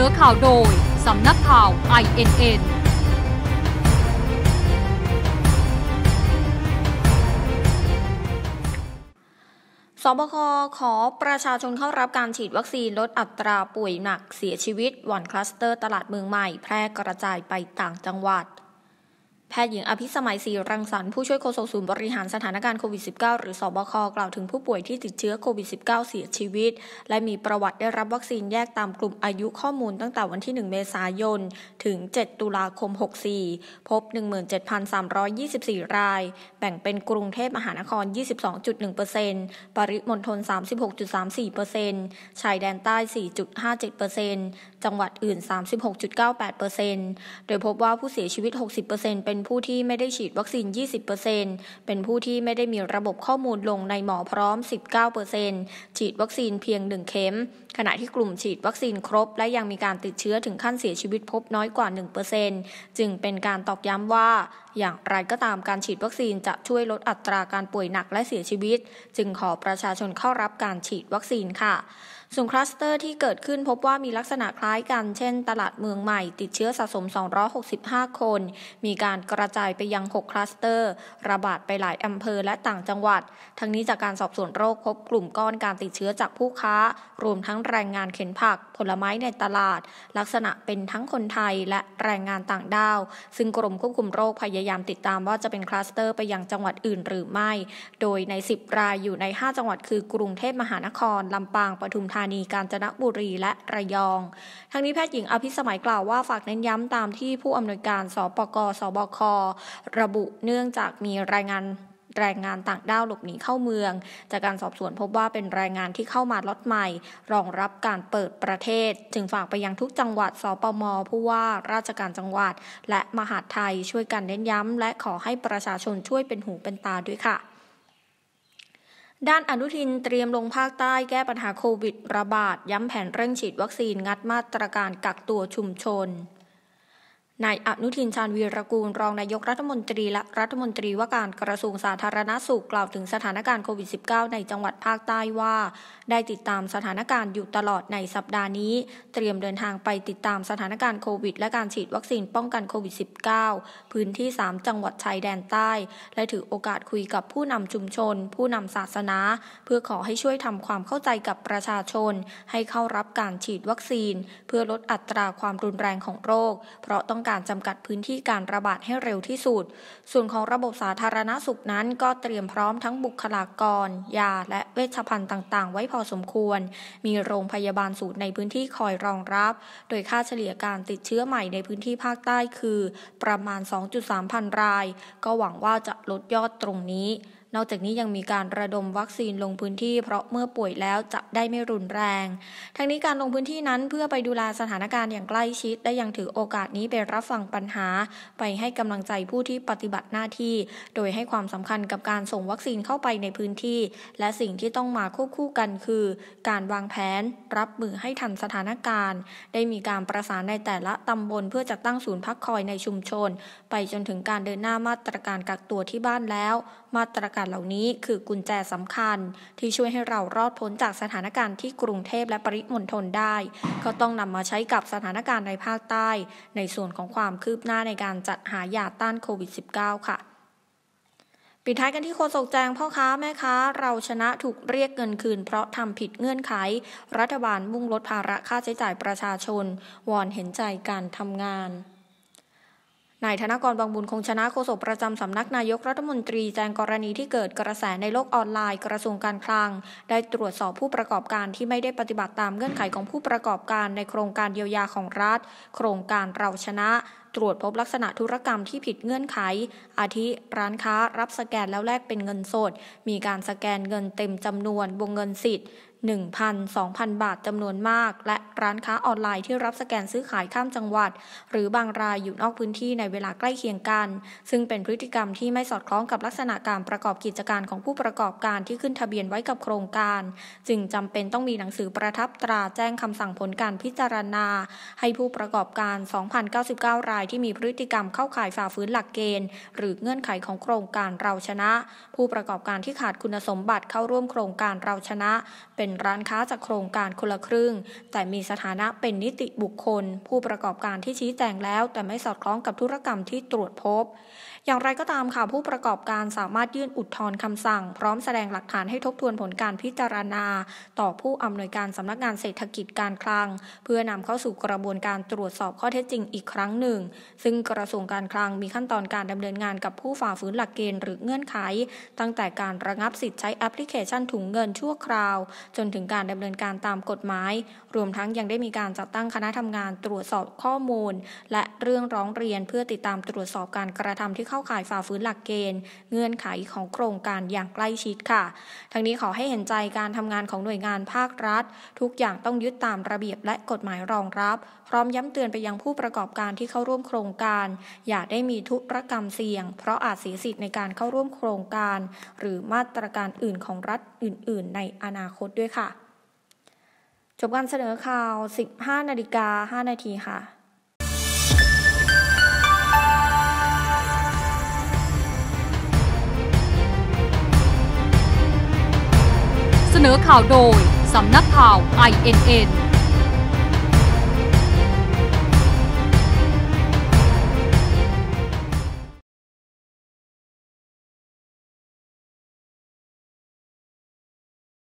นอข่าวโดย สำนักข่าว INN สบคขอประชาชนเข้ารับการฉีดวัคซีนลดอัตราป่วยหนักเสียชีวิตหวันคลัสเตอร์ตลาดเมืองใหม่แพร่กระจายไปต่างจังหวัดแพทย์หญิงอภิสมัยศรีรังสรรค์ผู้ช่วยโฆษกศูนย์บริหารสถานการณ์โควิด -19 หรือสอบคกล่าวถึงผู้ป่วยที่ติดเชื้อโควิด -19 เสียชีวิต และมีประวัติได้รับวัคซีนแยกตามกลุ่มอายุข้อมูลตั้งแต่วันที่ 1 เมษายน ถึง 7 ตุลาคม 64 พบ 17,324 ราย แบ่งเป็นกรุงเทพมหานคร 22.1%ปริมณฑล 36.34%ชายแดนใต้ 4.57%จังหวัดอื่น 36.98%โดยพบว่าผู้เสียชีวิต 60%เป็น็นผู้ที่ไม่ได้ฉีดวัคซีน 20%เป็นผู้ที่ไม่ได้มีระบบข้อมูลลงในหมอพร้อม 19%ฉีดวัคซีนเพียง 1 เข็ม ขณะที่กลุ่มฉีดวัคซีนครบ และยังมีการติดเชื้อถึงขั้นเสียชีวิตพบน้อยกว่า1%จึงเป็นการตอกย้ำว่า อย่างไรก็ตามการฉีดวัคซีนจะช่วยลดอัตราการป่วยหนักและเสียชีวิต จึงขอประชาชนเข้ารับการฉีดวัคซีนค่ะส่วนคลัสเตอร์ที่เกิดขึ้นพบว่ามีลักษณะคล้ายกัน เช่นตลาดเมืองใหม่ติดเชื้อสะสม 265 คน มีการกระจายไปยัง 6 คลัสเตอร์ ระบาดไปหลายอำเภอและต่างจังหวัด ทั้งนี้จากการสอบสวนโรค พบกลุ่มก้อนการติดเชื้อจากผู้ค้า รวมทั้งแรงงานเข็นผักผลไม้ในตลาด ลักษณะเป็นทั้งคนไทยและแรงงานต่างด้าว ซึ่งกรมควบคุมโรคพยายามติดตามว่าจะเป็นคลัสเตอร์ไปยังจังหวัดอื่นหรือไม่ โดยใน 10 รายอยู่ใน 5 จังหวัดคือกรุงเทพมหานครลำปางปทุมธานีนีกาญจนบุรีและระยองทั้งนี้แพทย์หญิงอภิสมัยกล่าวว่า ฝากเน้นย้ำตามที่ผู้อำนวยการสปกสบคระบุเนื่องจากมีรายงานแรงงานต่างด้าวหลบหนีเข้าเมือง จากการสอบสวนพบว่าเป็นแรงงานที่เข้ามาล็อตใหม่ รองรับการเปิดประเทศ จึงฝากไปยังทุกจังหวัดสปมผู้ว่าราชการจังหวัด และมหาดไทยช่วยกันเน้นย้ำ และขอให้ประชาชนช่วยเป็นหูเป็นตาด้วยค่ะด้านอนุทินเตรียมลงภาคใต้แก้ปัญหาโควิดระบาดย้ำแผนเร่งฉีดวัคซีนงัดมาตรการกักตัวชุมชนนายอนุทินชาญวีรกูลรองนายกรัฐมนตรีและรัฐมนตรีว่าการกระทรวงสาธารณาสุขกล่าวถึงสถานการณ์โควิด -19 ในจังหวัดภาคใต้ว่า ได้ติดตามสถานการณ์อยู่ตลอดในสัปดาห์นี้ เตรียมเดินทางไปติดตามสถานการณ์โควิดและการฉีดวัคซีนป้องกันโควิด -19 พื้นที่ 3 จังหวัดชายแดนใต้ และถือโอกาสคุยกับผู้นำชุมชน ผู้นำศาสนา เพื่อขอให้ช่วยทำความเข้าใจกับประชาชน ให้เข้ารับการฉีดวัคซีน เพื่อลดอัตราความรุนแรงของโรค เพราะต้องการจำกัดพื้นที่การระบาดให้เร็วที่สุด ส่วนของระบบสาธารณสุขนั้นก็เตรียมพร้อมทั้งบุคลากร ยาและเวชภัณฑ์ต่างๆ ไว้พอสมควร มีโรงพยาบาลสูตรในพื้นที่คอยรองรับ โดยค่าเฉลี่ยการติดเชื้อใหม่ในพื้นที่ภาคใต้คือประมาณ 2.3 พันราย ก็หวังว่าจะลดยอดตรงนี้นอกจากนี้ยังมีการระดมวัคซีนลงพื้นที่เพราะเมื่อป่วยแล้วจะได้ไม่รุนแรง ทั้งนี้การลงพื้นที่นั้นเพื่อไปดูแลสถานการณ์อย่างใกล้ชิดได้ยังถือโอกาสนี้ไปรับฟังปัญหาไปให้กำลังใจผู้ที่ปฏิบัติหน้าที่ โดยให้ความสำคัญกับการส่งวัคซีนเข้าไปในพื้นที่ และสิ่งที่ต้องมาควบคู่กันคือการวางแผน รับมือให้ทันสถานการณ์ ได้มีการประสานในแต่ละตำบลเพื่อจัดตั้งศูนย์พักคอยในชุมชน ไปจนถึงการเดินหน้ามาตรการกักตัวที่บ้านแล้วมาตรการการณ์เหล่านี้คือกุญแจสำคัญที่ช่วยให้เรารอดพ้นจากสถานการณ์ที่กรุงเทพและปริมณฑลได้ ก็ต้องนำมาใช้กับสถานการณ์ในภาคใต้ในส่วนของความคืบหน้าในการจัดหายาต้านโควิด -19 ค่ะ ปิดท้ายกันที่โฆษกแจงพ่อค้าแม่ค้าเราชนะถูกเรียกเงินคืนเพราะทำผิดเงื่อนไข รัฐบาลมุ่งลดภาระค่าใช้จ่ายประชาชนวอนเห็นใจการทำงานนายธนกรบางบุญคงชนะโฆษกประจำสำนักนายกรัฐมนตรีแจงกรณีที่เกิดกระแสในโลกออนไลน์ กระทรวงการคลัง ได้ตรวจสอบผู้ประกอบการที่ไม่ได้ปฏิบัติตามเงื่อนไขของผู้ประกอบการในโครงการเยียวยาของรัฐ โครงการเราชนะตรวจพบลักษณะธุรกรรมที่ผิดเงื่อนไข อาทิร้านค้ารับสแกนแล้วแลกเป็นเงินสด มีการสแกนเงินเต็มจำนวนวงเงินสิทธิ์1,000 2,000 บาทจำนวนมาก และร้านค้าออนไลน์ที่รับสแกนซื้อขายข้ามจังหวัด หรือบางรายอยู่นอกพื้นที่ในเวลาใกล้เคียงกัน ซึ่งเป็นพฤติกรรมที่ไม่สอดคล้องกับลักษณะการประกอบกิจการของผู้ประกอบการที่ขึ้นทะเบียนไว้กับโครงการ จึงจำเป็นต้องมีหนังสือประทับตราแจ้งคำสั่งผลการพิจารณา ให้ผู้ประกอบการ 2,099 รายที่มีพฤติกรรมเข้าข่ายฝ่าฝืนหลักเกณฑ์หรือเงื่อนไขของโครงการ เราชนะ ผู้ประกอบการที่ขาดคุณสมบัติเข้าร่วมโครงการเราชนะ เป็นร้านค้าจากโครงการคนละครึ่ง แต่มีสถานะเป็นนิติบุคคล ผู้ประกอบการที่ชี้แจงแล้ว แต่ไม่สอดคล้องกับธุรกรรมที่ตรวจพบอย่างไรก็ตามค่ะผู้ประกอบการสามารถยื่นอุทธรณ์คำสั่งพร้อมแสดงหลักฐานให้ทบทวนผลการพิจารณาต่อผู้อำนวยการสำนักงานเศรษฐกิจการคลัง เพื่อนำเข้าสู่กระบวนการตรวจสอบข้อเท็จจริงอีกครั้งหนึ่ง ซึ่งกระทรวงการคลังมีขั้นตอนการดำเนินงานกับผู้ฝ่าฝืนหลักเกณฑ์หรือเงื่อนไข ตั้งแต่การระงับสิทธิ์ใช้แอปพลิเคชันถุงเงินชั่วคราว จนถึงการดำเนินการตามกฎหมาย รวมทั้งยังได้มีการจัดตั้งคณะทำงานตรวจสอบข้อมูลและเรื่องร้องเรียนเพื่อติดตามตรวจสอบการกระทำที่เข้าข่ายฝ่าฝืนหลักเกณฑ์เงื่อนไขของโครงการอย่างใกล้ชิดค่ะ ทั้งนี้ขอให้เห็นใจการทำงานของหน่วยงานภาครัฐ ทุกอย่างต้องยึดตามระเบียบและกฎหมายรองรับ พร้อมย้ำเตือนไปยังผู้ประกอบการที่เข้าร่วมโครงการ อย่าได้มีธุรกรรมเสี่ยง เพราะอาจเสียสิทธิ์ในการเข้าร่วมโครงการ หรือมาตรการอื่นของรัฐอื่น ๆ ในอนาคตด้วยค่ะ จบการเสนอข่าว 15นาฬิกา5นาทีค่ะเสนอข่าวโดย สำนักข่าว INN